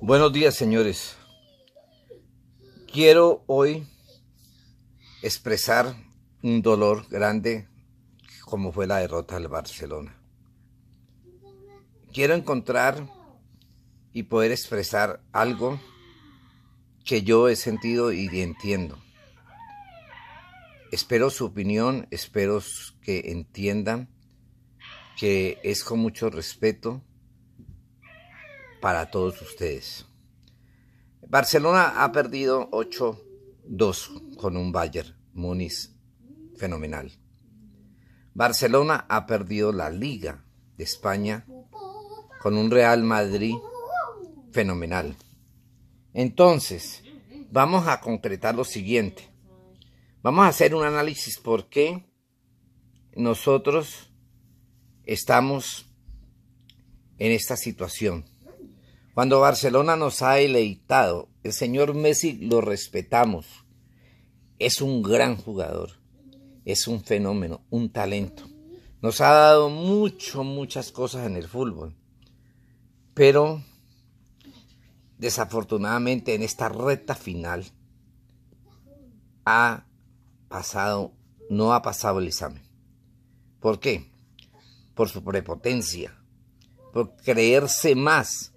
Buenos días, señores. Quiero hoy expresar un dolor grande como fue la derrota del Barcelona. Quiero encontrar y poder expresar algo que yo he sentido y entiendo. Espero su opinión, espero que entiendan que es con mucho respeto para todos ustedes. Barcelona ha perdido 8-2 con un Bayern Muniz fenomenal. Barcelona ha perdido la Liga de España con un Real Madrid fenomenal. Entonces, vamos a concretar lo siguiente. Vamos a hacer un análisis por qué nosotros estamos en esta situación. Cuando Barcelona nos ha deleitado, el señor Messi lo respetamos. Es un gran jugador, es un fenómeno, un talento. Nos ha dado mucho, muchas cosas en el fútbol. Pero desafortunadamente en esta recta final ha pasado, no ha pasado el examen. ¿Por qué? Por su prepotencia, por creerse más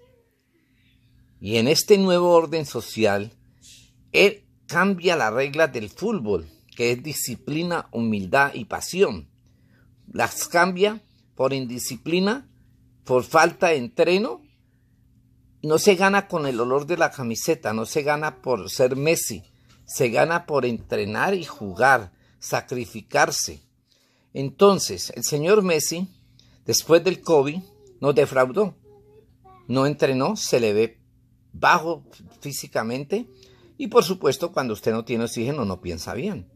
y en este nuevo orden social, él cambia las reglas del fútbol, que es disciplina, humildad y pasión. Las cambia por indisciplina, por falta de entreno. No se gana con el olor de la camiseta, no se gana por ser Messi, se gana por entrenar y jugar, sacrificarse. Entonces, el señor Messi, después del COVID, no defraudó. No entrenó, se le ve bajo físicamente y por supuesto cuando usted no tiene oxígeno no piensa bien.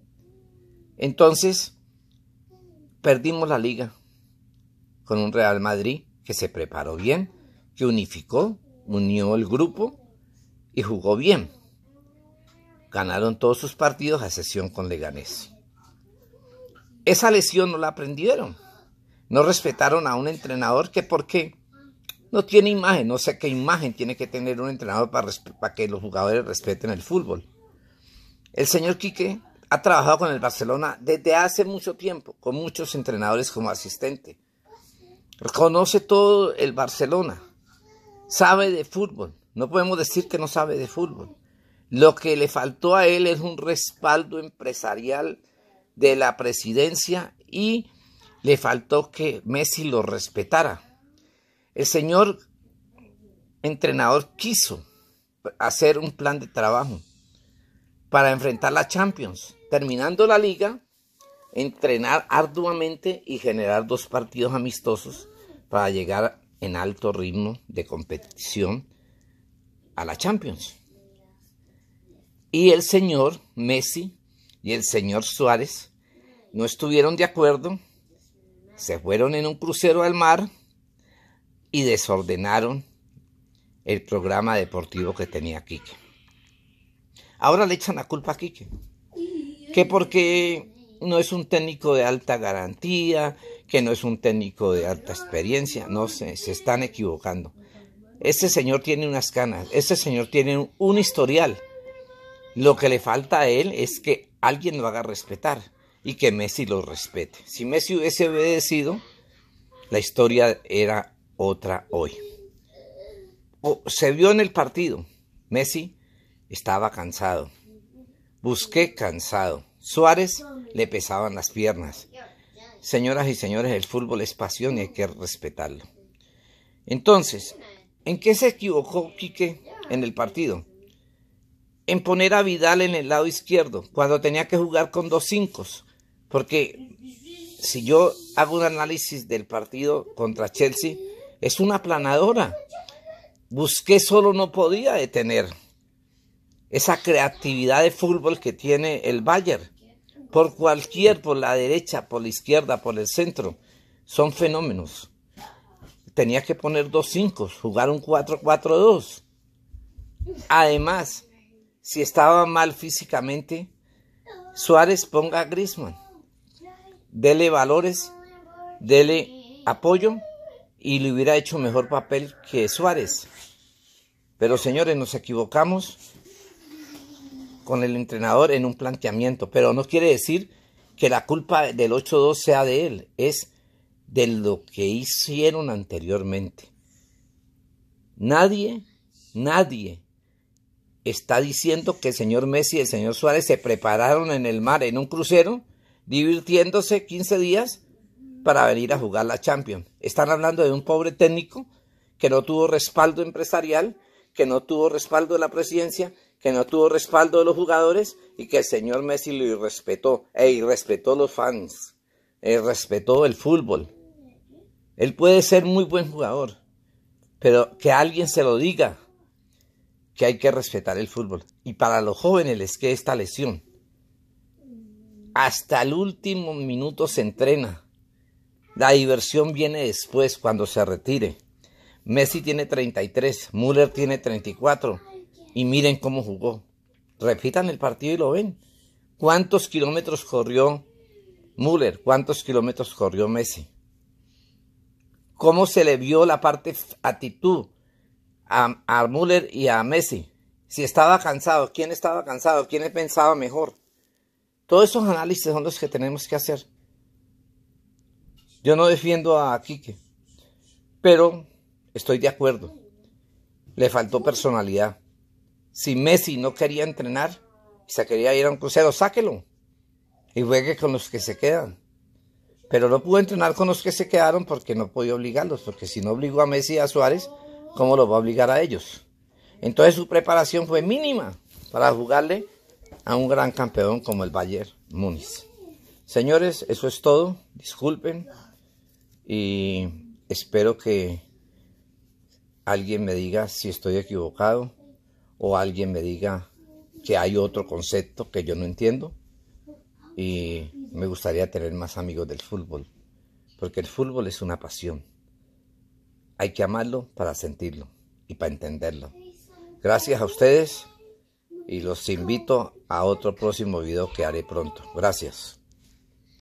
Entonces, perdimos la liga con un Real Madrid que se preparó bien, que unificó, unió el grupo y jugó bien. Ganaron todos sus partidos a excepción con Leganés. Esa lesión no la aprendieron. No respetaron a un entrenador que por qué? no tiene imagen, no sé qué imagen tiene que tener un entrenador para, que los jugadores respeten el fútbol. El señor Quique ha trabajado con el Barcelona desde hace mucho tiempo, con muchos entrenadores como asistente. Reconoce todo el Barcelona, sabe de fútbol, no podemos decir que no sabe de fútbol. Lo que le faltó a él es un respaldo empresarial de la presidencia y le faltó que Messi lo respetara. El señor entrenador quiso hacer un plan de trabajo para enfrentar la Champions, terminando la liga, entrenar arduamente y generar dos partidos amistosos para llegar en alto ritmo de competición a la Champions. Y el señor Messi y el señor Suárez no estuvieron de acuerdo, se fueron en un crucero al mar y desordenaron el programa deportivo que tenía Quique. Ahora le echan la culpa a Quique. Que porque no es un técnico de alta garantía, que no es un técnico de alta experiencia, no sé, se están equivocando. Este señor tiene unas canas, este señor tiene un, un historial. Lo que le falta a él es que alguien lo haga respetar y que Messi lo respete. Si Messi hubiese obedecido, la historia era otra hoy. se vio en el partido. Messi estaba cansado. Busqué cansado. Suárez le pesaban las piernas. Señoras y señores, el fútbol es pasión y hay que respetarlo. Entonces, ¿en qué se equivocó Quique en el partido? En poner a Vidal en el lado izquierdo, cuando tenía que jugar con dos cinco. Porque si yo hago un análisis del partido contra Chelsea, es una aplanadora. Busqué solo no podía detener esa creatividad de fútbol que tiene el Bayern. Por cualquier, por la derecha, por la izquierda, por el centro. Son fenómenos. Tenía que poner dos cinco, jugar un 4-4-2. Además, si estaba mal físicamente, Suárez ponga a Grisman. Dele valores, dele apoyo y le hubiera hecho mejor papel que Suárez. Pero señores, nos equivocamos con el entrenador en un planteamiento, pero no quiere decir que la culpa del 8-2 sea de él, es de lo que hicieron anteriormente. Nadie, nadie está diciendo que el señor Messi y el señor Suárez se prepararon en el mar, en un crucero, divirtiéndose 15 días para venir a jugar la Champions. Están hablando de un pobre técnico que no tuvo respaldo empresarial, que no tuvo respaldo de la presidencia, que no tuvo respaldo de los jugadores y que el señor Messi lo irrespetó e irrespetó los fans, e respetó el fútbol. Él puede ser muy buen jugador, pero que alguien se lo diga que hay que respetar el fútbol. Y para los jóvenes les queda esta lesión. Hasta el último minuto se entrena la diversión viene después cuando se retire. Messi tiene 33, Müller tiene 34 y miren cómo jugó. Repitan el partido y lo ven. ¿Cuántos kilómetros corrió Müller? ¿Cuántos kilómetros corrió Messi? ¿Cómo se le vio la parte actitud a, a Müller y a Messi? Si estaba cansado, quién estaba cansado, quién pensaba mejor. Todos esos análisis son los que tenemos que hacer. Yo no defiendo a Quique, pero estoy de acuerdo. Le faltó personalidad. Si Messi no quería entrenar y se quería ir a un crucero, sáquelo y juegue con los que se quedan. Pero no pudo entrenar con los que se quedaron porque no podía obligarlos, porque si no obligó a Messi y a Suárez, ¿cómo lo va a obligar a ellos? Entonces su preparación fue mínima para jugarle a un gran campeón como el Bayern Muniz. Señores, eso es todo. Disculpen y espero que alguien me diga si estoy equivocado o alguien me diga que hay otro concepto que yo no entiendo y me gustaría tener más amigos del fútbol, porque el fútbol es una pasión. Hay que amarlo para sentirlo y para entenderlo. Gracias a ustedes y los invito a otro próximo video que haré pronto. Gracias.